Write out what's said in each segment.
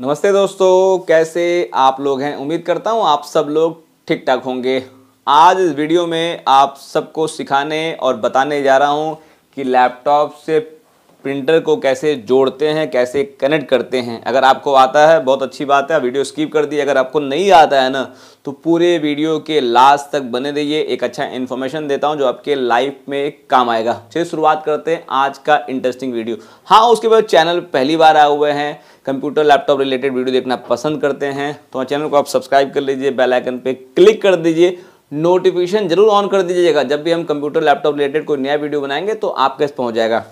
नमस्ते दोस्तों कैसे आप लोग हैं उम्मीद करता हूँ आप सब लोग ठीक ठाक होंगे आज इस वीडियो में आप सबको सिखाने और बताने जा रहा हूँ कि लैपटॉप से प्रिंटर को कैसे जोड़ते हैं कैसे कनेक्ट करते हैं अगर आपको आता है बहुत अच्छी बात है वीडियो स्किप कर दी अगर आपको नहीं आता है ना तो पूरे वीडियो के लास्ट तक बने रहिए एक अच्छा इन्फॉर्मेशन देता हूं जो आपके लाइफ में काम आएगा चलिए शुरुआत करते हैं आज का इंटरेस्टिंग वीडियो हाँ उसके बाद चैनल पहली बार आए हुए हैं कंप्यूटर लैपटॉप रिलेटेड वीडियो देखना पसंद करते हैं तो चैनल को आप सब्सक्राइब कर लीजिए बेलाइकन पर क्लिक कर दीजिए नोटिफिकेशन जरूर ऑन कर दीजिएगा जब भी हम कंप्यूटर लैपटॉप रिलेटेड कोई नया वीडियो बनाएंगे तो आपके पास पहुंच जाएगा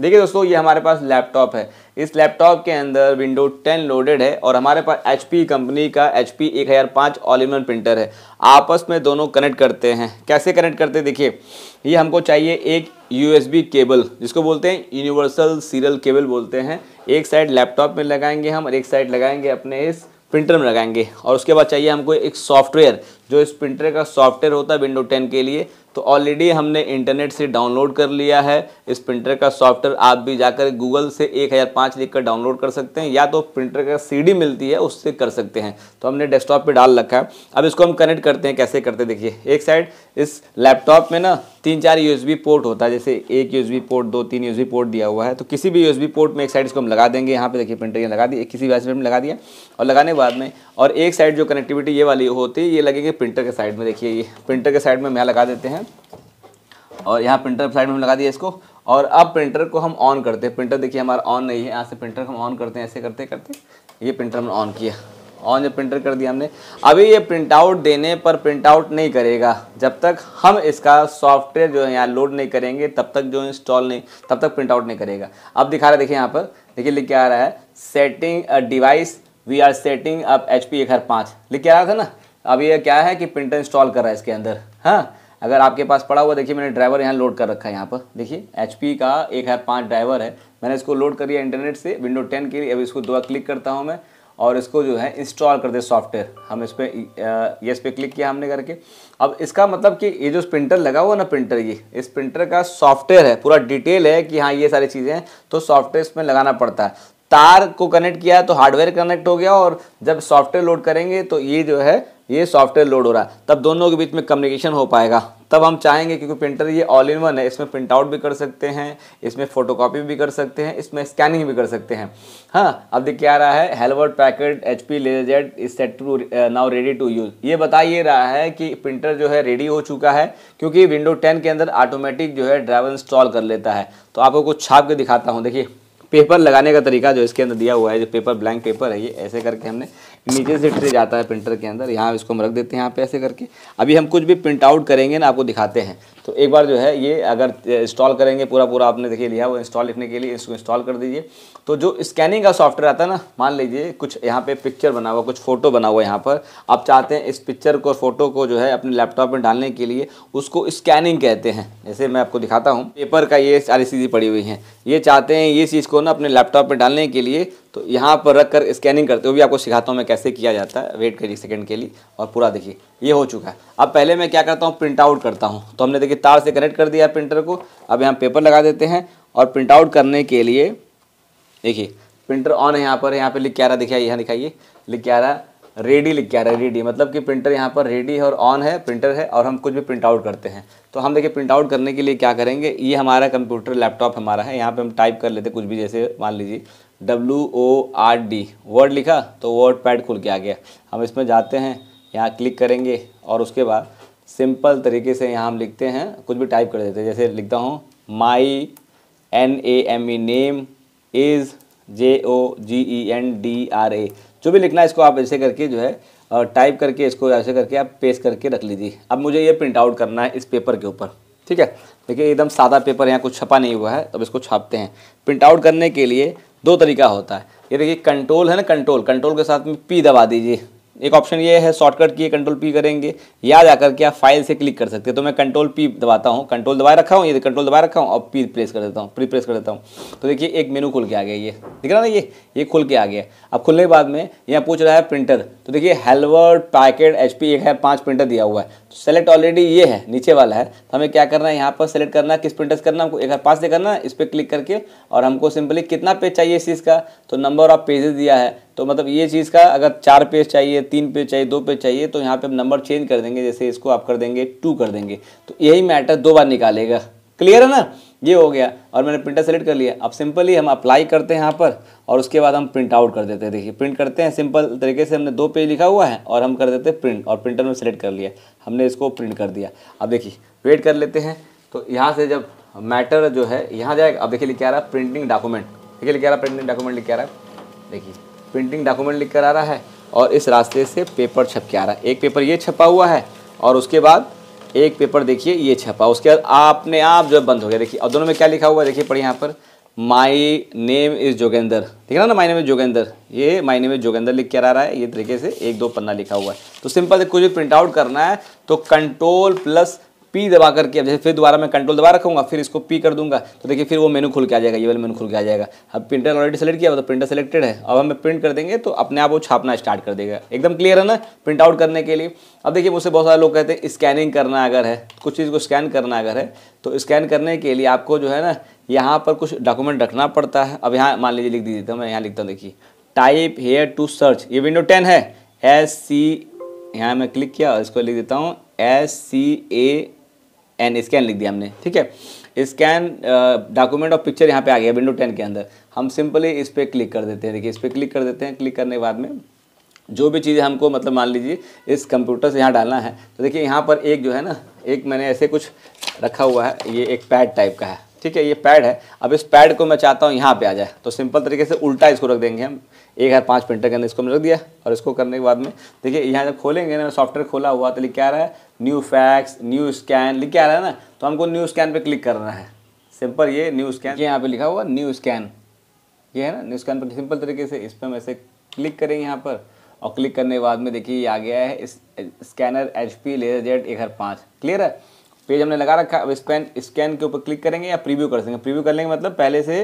देखिए दोस्तों ये हमारे पास लैपटॉप है इस लैपटॉप के अंदर विंडो 10 लोडेड है और हमारे पास एच कंपनी का एच पी एक हज़ार पाँच ऑल प्रिंटर है आपस में दोनों कनेक्ट करते हैं कैसे कनेक्ट करते हैं देखिए ये हमको चाहिए एक यूएसबी केबल जिसको बोलते हैं यूनिवर्सल सीरियल केबल बोलते हैं एक साइड लैपटॉप में लगाएंगे हम और एक साइड लगाएंगे अपने इस प्रिंटर में लगाएंगे और उसके बाद चाहिए हमको एक सॉफ्टवेयर जो इस प्रिंटर का सॉफ्टवेयर होता है विंडो टेन के लिए तो ऑलरेडी हमने इंटरनेट से डाउनलोड कर लिया है इस प्रिंटर का सॉफ्टवेयर आप भी जाकर गूगल से एक हज़ार पाँच लिख कर डाउनलोड कर सकते हैं या तो प्रिंटर का सीडी मिलती है उससे कर सकते हैं तो हमने डेस्कटॉप पे डाल रखा है अब इसको हम कनेक्ट करते हैं कैसे करते हैं देखिए एक साइड इस लैपटॉप में ना तीन चार यू पोर्ट होता है जैसे एक यू पोर्ट दो तीन यू पोर्ट दिया हुआ है तो किसी भी यूएसबी पोर्ट में एक साइड इसको हम लगा देंगे यहाँ पे देखिए प्रिंटर ये लगा दिए किसी भी में लगा दिया और लगाने के बाद में और एक साइड जो कनेक्टिविटी ये वाली होती है ये लगेगी देखिए प्रिंटर के साइड में देखिए ये प्रिंटर के साइड में मैं लगा देते हैं और यहाँ प्रिंटर साइड में लगा दिया इसको और अब प्रिंटर को हम ऑन करते हैं प्रिंटर देखिए हमारा ऑन नहीं है यहाँ से प्रिंटर हम ऑन करते हैं ऐसे करते करते ये प्रिंटर हमने ऑन किया ऑन जब प्रिंटर कर दिया हमने अभी ये प्रिंट आउट देने पर प्रिंट आउट नहीं करेगा जब तक हम इसका सॉफ्टवेयर जो है यहाँ लोड नहीं करेंगे तब तक जो इंस्टॉल नहीं तब तक प्रिंट आउट नहीं करेगा अब दिखा रहे देखिए यहाँ पर देखिए लिख के आ रहा है setting a device we are setting up H P एक हर पाँच लिख के आ रहा था ना अब ये क्या है कि प्रिंटर इंस्टॉल कर रहा है इसके अंदर हाँ अगर आपके पास पड़ा हुआ देखिए मैंने ड्राइवर यहाँ लोड कर रखा है यहाँ पर देखिए एच का एक है पाँच ड्राइवर है मैंने इसको लोड कर लिया इंटरनेट से विंडो टेन के लिए अब इसको दो क्लिक करता हूँ मैं और इसको जो है इंस्टॉल कर दे सॉफ्टवेयर हम इस पर ये इस पर क्लिक किया हमने करके अब इसका मतलब कि ये जो प्रिंटर लगा हुआ ना प्रिंटर ये इस प्रिंटर का सॉफ्टवेयर है पूरा डिटेल है कि हाँ ये सारी चीज़ें हैं तो सॉफ्टवेयर इसमें लगाना पड़ता है तार को कनेक्ट किया तो हार्डवेयर कनेक्ट हो गया और जब सॉफ्टवेयर लोड करेंगे तो ये जो है ये सॉफ्टवेयर लोड हो रहा है तब दोनों के बीच में कम्युनिकेशन हो पाएगा तब हम चाहेंगे क्योंकि प्रिंटर ये ऑल इन वन है इसमें प्रिंट आउट भी कर सकते हैं इसमें फोटोकॉपी भी कर सकते हैं इसमें स्कैनिंग भी कर सकते हैं हाँ अब देखिए आ रहा है हेलवर्ड पैकेट एच पी लेजेड is set to now ready to use ये बता ये रहा है कि प्रिंटर जो है रेडी हो चुका है क्योंकि विंडो टेन के अंदर ऑटोमेटिक जो है ड्राइवर इंस्टॉल कर लेता है तो आपको कुछ छाप के दिखाता हूँ देखिए पेपर लगाने का तरीका जो इसके अंदर दिया हुआ है जो पेपर ब्लैंक पेपर है ये ऐसे करके हमने नीचे से ट्रे जाता है प्रिंटर के अंदर यहाँ इसको हम रख देते हैं यहाँ पे ऐसे करके अभी हम कुछ भी प्रिंट आउट करेंगे ना आपको दिखाते हैं तो एक बार जो है ये अगर इंस्टॉल करेंगे पूरा पूरा आपने देखिए लिया वो इंस्टॉल लिखने के लिए इसको इंस्टॉल कर दीजिए तो जो स्कैनिंग का सॉफ्टवेयर आता है ना मान लीजिए कुछ यहाँ पर पिक्चर बना हुआ कुछ फ़ोटो बना हुआ यहाँ पर आप चाहते हैं इस पिक्चर को फ़ोटो को जो है अपने लैपटॉप में डालने के लिए उसको स्कैनिंग कहते हैं जैसे मैं आपको दिखाता हूँ पेपर का ये सारी चीज़ें पड़ी हुई हैं ये चाहते हैं ये चीज़ को ना अपने लैपटॉप में डालने के लिए तो यहाँ पर रख कर स्कैनिंग करते हो भी आपको सिखाता हूँ मैं कैसे किया जाता है वेट करिए सेकंड के लिए और पूरा देखिए ये हो चुका है अब पहले मैं क्या करता हूँ प्रिंट आउट करता हूँ तो हमने देखिए तार से कनेक्ट कर दिया प्रिंटर को अब यहाँ पेपर लगा देते हैं और प्रिंट आउट करने के लिए देखिए प्रिंटर ऑन है यहाँ पर यहाँ पर लिख के आ रहा दिखाई यहाँ दिखाइए लिख के रहा रेडी लिख के रहा रेडी मतलब कि प्रिंटर यहाँ पर रेडी है और ऑन है प्रिंटर है और हम कुछ भी प्रिंट आउट करते हैं तो हम देखिए प्रिंट आउट करने के लिए क्या करेंगे ये हमारा कंप्यूटर लैपटॉप हमारा है यहाँ पर हम टाइप कर लेते कुछ भी जैसे मान लीजिए W O R D word लिखा तो वर्ड पैड खुल के आ गया हम इसमें जाते हैं यहाँ क्लिक करेंगे और उसके बाद सिंपल तरीके से यहाँ हम लिखते हैं कुछ भी टाइप कर देते हैं जैसे लिखता हूँ my N A M E name is J O G E N D R A जो भी लिखना है इसको आप ऐसे करके जो है टाइप करके इसको ऐसे करके आप पेस्ट करके रख लीजिए अब मुझे ये प्रिंट आउट करना है इस पेपर के ऊपर ठीक है देखिए एकदम सादा पेपर यहाँ कुछ छपा नहीं हुआ है तो अब इसको छापते हैं प्रिंट आउट करने के लिए दो तरीका होता है ये देखिए कंट्रोल है ना कंट्रोल कंट्रोल के साथ में पी दबा दीजिए एक ऑप्शन ये है शॉर्टकट की कंट्रोल पी करेंगे या जाकर के आप फाइल से क्लिक कर सकते हैं तो मैं कंट्रोल पी दबाता हूँ कंट्रोल दबाए रखा हूँ ये कंट्रोल दबाए रखा हूँ और पी प्रेस कर देता हूँ प्री प्रेस कर देता हूँ तो देखिए एक मेनू खुल के आ गया ये दिख रहा ना ये ये खुल के आ गया अब खुलने के बाद में यहाँ पूछ रहा है प्रिंटर तो देखिए हेलवर्ड पैकेट एच एक है पाँच प्रिंटर दिया हुआ है सेलेक्ट ऑलरेडी ये है नीचे वाला है तो हमें क्या करना है यहाँ पर सेलेक्ट करना है किस प्रिंटर्स करना है हमको एक हर पास से करना है इस पर क्लिक करके और हमको सिंपली कितना पेज चाहिए इस चीज़ का तो नंबर ऑफ पेजेस दिया है तो मतलब ये चीज़ का अगर चार पेज चाहिए तीन पेज चाहिए दो पेज चाहिए तो यहाँ पर हम नंबर चेंज कर देंगे जैसे इसको आप कर देंगे टू कर देंगे तो यही मैटर दो बार निकालेगा क्लियर है ना ये हो गया और मैंने प्रिंटर सेलेक्ट कर लिया अब सिंपली हम अप्लाई करते हैं यहाँ पर और उसके बाद हम प्रिंट आउट कर देते हैं देखिए प्रिंट करते हैं सिंपल तरीके से हमने दो पेज लिखा हुआ है और हम कर देते हैं प्रिंट और प्रिंटर में सेलेक्ट कर लिया हमने इसको प्रिंट कर दिया अब देखिए वेट कर लेते हैं तो यहाँ से जब मैटर जो है यहाँ जाएगा अब देखिए लिख आ रहा है प्रिंटिंग डॉक्यूमेंट देखिए लिख आ रहा है प्रिंटिंग डॉक्यूमेंट लिख आ रहा है देखिए प्रिंटिंग डॉक्यूमेंट लिख कर आ रहा है और इस रास्ते से पेपर छप के आ रहा है एक पेपर ये छपा हुआ है और उसके बाद एक पेपर देखिए ये छपा उसके बाद आपने आप जो है बंद हो गया देखिए और दोनों में क्या लिखा हुआ है देखिए पढ़िए यहाँ पर माई नेम इज़ जोगेंदर ठीक है ना माई नेम इज़ जोगेंदर ये माई नेम इज़ जोगेंदर लिख कर आ रहा है ये तरीके से एक दो पन्ना लिखा हुआ है तो सिंपल से कुछ भी प्रिंट आउट करना है तो कंट्रोल प्लस पी दबा करके अब जैसे फिर दोबारा मैं कंट्रोल दबा रखूँगा फिर इसको पी कर दूंगा तो देखिए फिर वो मेनू खुल के आ जाएगा ये वाला मेनू खुल के आ जाएगा अब प्रिंटर ऑलरेडी सेलेक्ट किया तो प्रिंटर सेलेक्टेड है अब हमें प्रिंट कर देंगे तो अपने आप वो छापना स्टार्ट कर देगा एकदम क्लियर है ना प्रिंट आउट करने के लिए अब देखिए मुझसे बहुत सारे लोग कहते हैं स्कैनिंग करना अगर है कुछ चीज़ को स्कैन करना अगर है तो स्कैन करने के लिए आपको जो है ना यहाँ पर कुछ डॉक्यूमेंट रखना पड़ता है अब यहाँ मान लीजिए लिख दीजिए तो मैं यहाँ लिखता हूँ देखिए टाइप हेयर टू सर्च ये विंडो टेन है एस सी यहाँ मैं क्लिक किया और इसको लिख देता हूँ S C A N scan लिख दिया हमने ठीक है स्कैन डॉक्यूमेंट और पिक्चर यहाँ पे आ गया विंडो टेन के अंदर हम सिंपली इस पर क्लिक कर देते हैं देखिए इस पर क्लिक कर देते हैं क्लिक करने के बाद में जो भी चीज़ें हमको मतलब मान लीजिए इस कंप्यूटर से यहाँ डालना है तो देखिए यहाँ पर एक जो है ना एक मैंने ऐसे कुछ रखा हुआ है ये एक पैड टाइप का है ठीक है ये पैड है अब इस पैड को मैं चाहता हूँ यहाँ पे आ जाए तो सिंपल तरीके से उल्टा इसको रख देंगे हम एक हज़ार पाँच प्रिंटर के अंदर इसको हमने रख दिया और इसको करने के बाद में देखिए यहाँ जब खोलेंगे ना सॉफ्टवेयर खोला हुआ तो लिख क्या रहा है न्यू फैक्स न्यू स्कैन लिख क्या रहा है ना तो हमको न्यू स्कैन पर क्लिक करना है सिंपल ये न्यू स्कैन ये यहाँ पर लिखा हुआ न्यू स्कैन ये है ना न्यू स्कैन पर सिंपल तरीके से इस पर हम ऐसे क्लिक करेंगे यहाँ पर और क्लिक करने के बाद में देखिए ये आ गया है इस scanner H P laser jet एक हज़ार पाँच क्लियर है पेज हमने लगा रखा है अब स्पैन स्कैन के ऊपर क्लिक करेंगे या प्रीव्यू कर सकेंगे प्रीव्यू कर लेंगे मतलब पहले से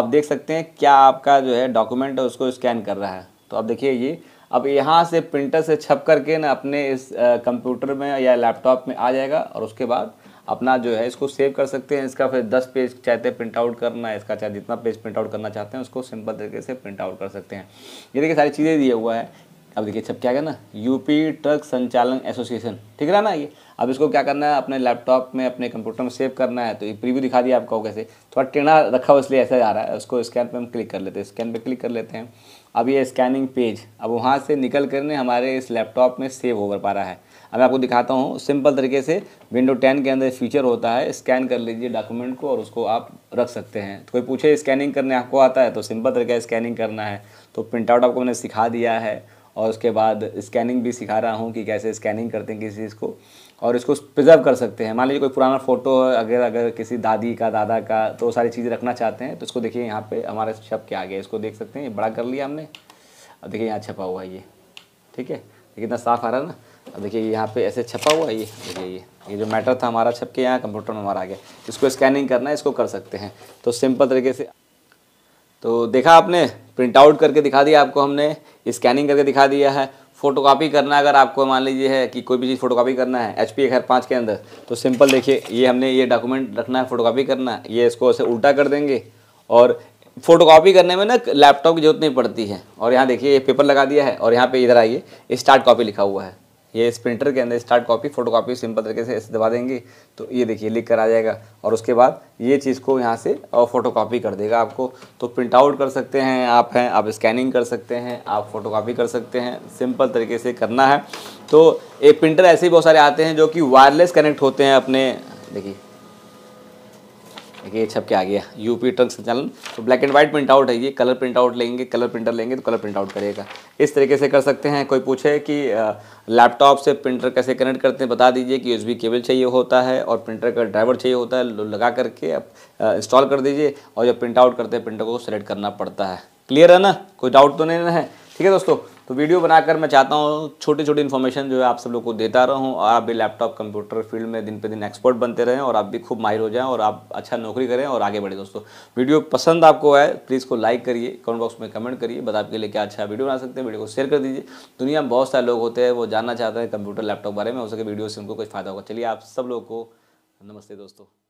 आप देख सकते हैं क्या आपका जो है डॉक्यूमेंट है उसको स्कैन कर रहा है तो आप देखिए ये अब यहाँ से प्रिंटर से छप करके ना अपने इस कंप्यूटर में या लैपटॉप में आ जाएगा और उसके बाद अपना जो है इसको सेव कर सकते हैं इसका फिर दस पेज चाहते हैं प्रिंट आउट करना है इसका चाहे जितना पेज प्रिंट आउट करना चाहते हैं उसको सिंपल तरीके से प्रिंट आउट कर सकते हैं ये देखिए सारी चीज़ें दिए हुआ है अब देखिए सब अच्छा, क्या करना यूपी ट्रक संचालन एसोसिएशन ठीक रहा ना ये अब इसको क्या करना है अपने लैपटॉप में अपने कंप्यूटर में सेव करना है तो ये प्रीव्यू दिखा दिया आपको कैसे थोड़ा टेढ़ा रखा हो इसलिए ऐसा आ रहा है उसको स्कैन पर हम क्लिक कर लेते हैं स्कैन पर क्लिक कर लेते हैं अब ये स्कैनिंग पेज अब वहाँ से निकल कर ने हमारे इस लैपटॉप में सेव हो पा रहा है अब मैं आपको दिखाता हूँ सिंपल तरीके से विंडो टेन के अंदर फीचर होता है स्कैन कर लीजिए डॉक्यूमेंट को और उसको आप रख सकते हैं तो कोई पूछे स्कैनिंग करने आपको आता है तो सिंपल तरीके से स्कैनिंग करना है तो प्रिंटआउट आपको मैंने सिखा दिया है और उसके बाद स्कैनिंग भी सिखा रहा हूँ कि कैसे स्कैनिंग करते हैं किसी चीज़ को और इसको प्रिजर्व कर सकते हैं मान लीजिए कोई पुराना फ़ोटो अगर अगर किसी दादी का दादा का तो सारी चीज़ें रखना चाहते हैं तो इसको देखिए यहाँ पे हमारे छप के आगे इसको देख सकते हैं बड़ा कर लिया हमने अब देखिए यहाँ छपा हुआ है ये ठीक है इतना साफ़ आ रहा है ना अब देखिए यहाँ पे ऐसे छपा हुआ है ये देखिए ये ये जो मैटर था हमारा छप के यहाँ कंप्यूटर में हमारा आ गया इसको स्कैनिंग करना है इसको कर सकते हैं तो सिंपल तरीके से तो देखा आपने प्रिंट आउट करके दिखा दिया आपको हमने स्कैनिंग करके दिखा दिया है फोटोकॉपी करना अगर आपको मान लीजिए है कि कोई भी चीज़ फोटोकॉपी करना है एच पी एर पाँच के अंदर तो सिंपल देखिए ये हमने ये डॉक्यूमेंट रखना है फोटोकॉपी करना है ये इसको ऐसे उल्टा कर देंगे और फोटोकॉपी करने में ना लैपटॉप की जरूरत नहीं पड़ती है और यहाँ देखिए ये पेपर लगा दिया है और यहाँ पे इधर आइए स्टार्ट कॉपी लिखा हुआ है ये इस प्रिंटर के अंदर start copy photocopy simple तरीके से ऐसे दबा देंगे तो ये देखिए लिख कर आ जाएगा और उसके बाद ये चीज़ को यहाँ से फ़ोटो कॉपी कर देगा आपको तो प्रिंट आउट कर सकते हैं आप हैं आप स्कैनिंग कर सकते हैं आप फोटो कॉपी कर सकते हैं सिंपल तरीके से करना है तो ये प्रिंटर ऐसे ही बहुत सारे आते हैं जो कि वायरलेस कनेक्ट होते हैं अपने देखिए देखिए ये छप के आ गया यूपी ट्रंक संचालन तो black and white print out है ये कलर प्रिंट आउट लेंगे कलर प्रिंटर लेंगे तो कलर प्रिंट आउट करेगा इस तरीके से कर सकते हैं कोई पूछे कि लैपटॉप से प्रिंटर कैसे कनेक्ट करते हैं बता दीजिए कि यूएसबी केबल चाहिए होता है और प्रिंटर का ड्राइवर चाहिए होता है लगा करके आप इंस्टॉल कर दीजिए और जब प्रिंट आउट करते हैं प्रिंटर को सेलेक्ट करना पड़ता है क्लियर है ना कोई डाउट तो नहीं है ठीक है दोस्तों तो वीडियो बनाकर मैं चाहता हूँ छोटी छोटी इन्फॉर्मेशन जो है आप सब लोग को देता रहूँ और आप भी लैपटॉप कंप्यूटर फील्ड में दिन पे दिन एक्सपर्ट बनते रहें और आप भी खूब माहिर हो जाएँ और आप अच्छा नौकरी करें और आगे बढ़े दोस्तों वीडियो पसंद आपको है प्लीज़ को लाइक करिए कमेंट बॉक्स में कमेंट करिए बता आपके लिए क्या अच्छा वीडियो बना सकते हैं वीडियो को शेयर कर दीजिए दुनिया में बहुत सारे लोग होते हैं वो जानना चाहते हैं कंप्यूटर लैपटॉप बारे में हो सके वीडियो से उनको कुछ फ़ायदा होगा चलिए आप सब लोग को नमस्ते दोस्तों